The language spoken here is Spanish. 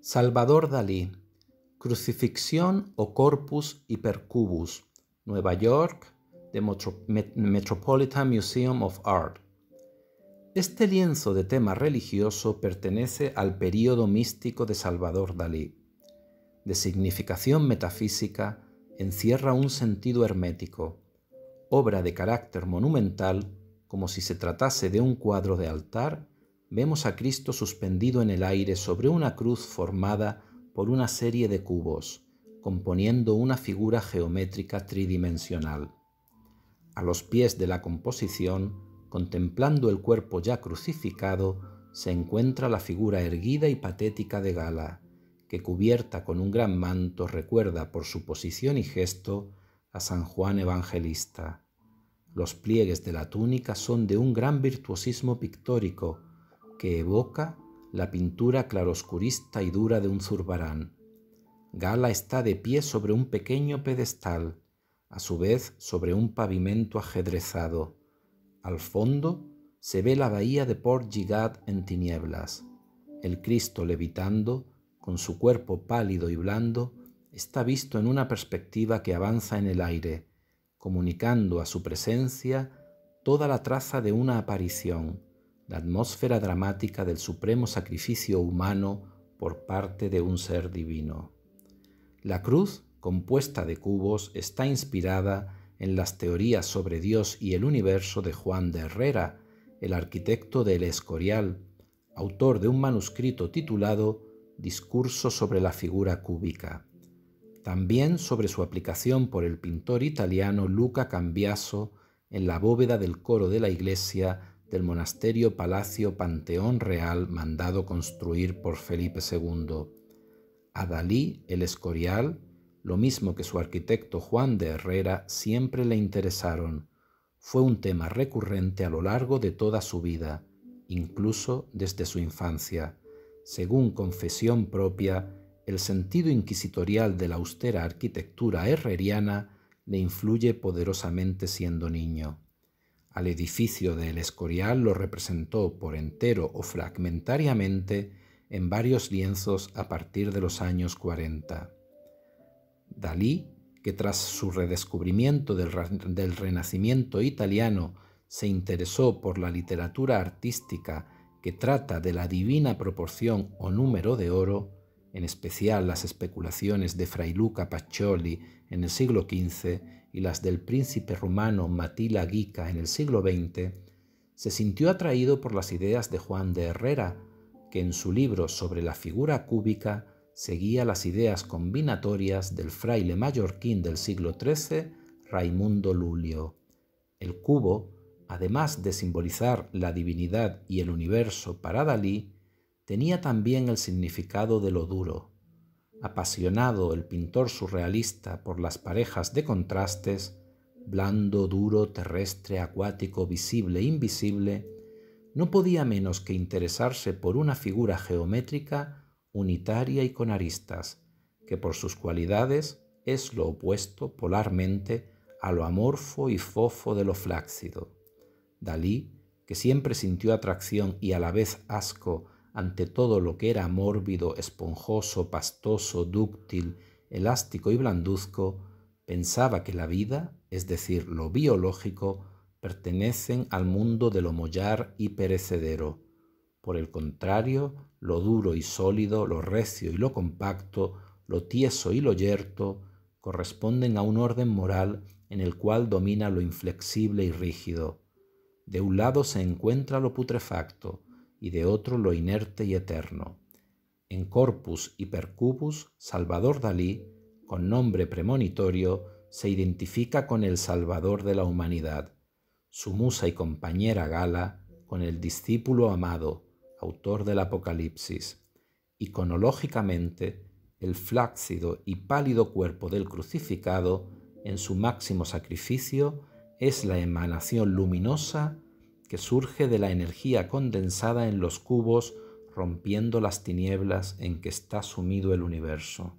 Salvador Dalí, Crucifixión o Corpus Hipercubus, Nueva York, The Metropolitan Museum of Art. Este lienzo de tema religioso pertenece al período místico de Salvador Dalí. De significación metafísica, encierra un sentido hermético, obra de carácter monumental como si se tratase de un cuadro de altar vemos a Cristo suspendido en el aire sobre una cruz formada por una serie de cubos, componiendo una figura geométrica tridimensional. A los pies de la composición, contemplando el cuerpo ya crucificado, se encuentra la figura erguida y patética de Gala, que cubierta con un gran manto recuerda por su posición y gesto a San Juan Evangelista. Los pliegues de la túnica son de un gran virtuosismo pictórico, que evoca la pintura claroscurista y dura de un zurbarán. Gala está de pie sobre un pequeño pedestal, a su vez sobre un pavimento ajedrezado. Al fondo se ve la bahía de Port Gigat en tinieblas. El Cristo levitando, con su cuerpo pálido y blando, está visto en una perspectiva que avanza en el aire, comunicando a su presencia toda la traza de una aparición la atmósfera dramática del supremo sacrificio humano por parte de un ser divino. La cruz, compuesta de cubos, está inspirada en las teorías sobre Dios y el universo de Juan de Herrera, el arquitecto del Escorial, autor de un manuscrito titulado Discurso sobre la figura cúbica. También sobre su aplicación por el pintor italiano Luca Cambiaso en la bóveda del coro de la iglesia del monasterio Palacio Panteón Real mandado construir por Felipe II. A Dalí el Escorial, lo mismo que su arquitecto Juan de Herrera, siempre le interesaron. Fue un tema recurrente a lo largo de toda su vida, incluso desde su infancia. Según confesión propia, el sentido inquisitorial de la austera arquitectura herreriana le influye poderosamente siendo niño. Al edificio del Escorial lo representó por entero o fragmentariamente en varios lienzos a partir de los años 40. Dalí, que tras su redescubrimiento del, del Renacimiento italiano se interesó por la literatura artística que trata de la divina proporción o número de oro, en especial las especulaciones de Fray Luca Pacioli en el siglo XV y las del príncipe rumano Matila Guica en el siglo XX, se sintió atraído por las ideas de Juan de Herrera, que en su libro sobre la figura cúbica seguía las ideas combinatorias del fraile mallorquín del siglo XIII, Raimundo Lulio. El cubo, además de simbolizar la divinidad y el universo para Dalí, tenía también el significado de lo duro. Apasionado el pintor surrealista por las parejas de contrastes, blando, duro, terrestre, acuático, visible, invisible, no podía menos que interesarse por una figura geométrica unitaria y con aristas, que por sus cualidades es lo opuesto polarmente a lo amorfo y fofo de lo flácido. Dalí, que siempre sintió atracción y a la vez asco ante todo lo que era mórbido, esponjoso, pastoso, dúctil, elástico y blanduzco, pensaba que la vida, es decir, lo biológico, pertenecen al mundo de lo mollar y perecedero. Por el contrario, lo duro y sólido, lo recio y lo compacto, lo tieso y lo yerto, corresponden a un orden moral en el cual domina lo inflexible y rígido. De un lado se encuentra lo putrefacto, y de otro lo inerte y eterno. En corpus y percubus, Salvador Dalí, con nombre premonitorio, se identifica con el Salvador de la humanidad, su musa y compañera gala, con el discípulo amado, autor del Apocalipsis. Iconológicamente, el flácido y pálido cuerpo del crucificado, en su máximo sacrificio, es la emanación luminosa que surge de la energía condensada en los cubos rompiendo las tinieblas en que está sumido el universo.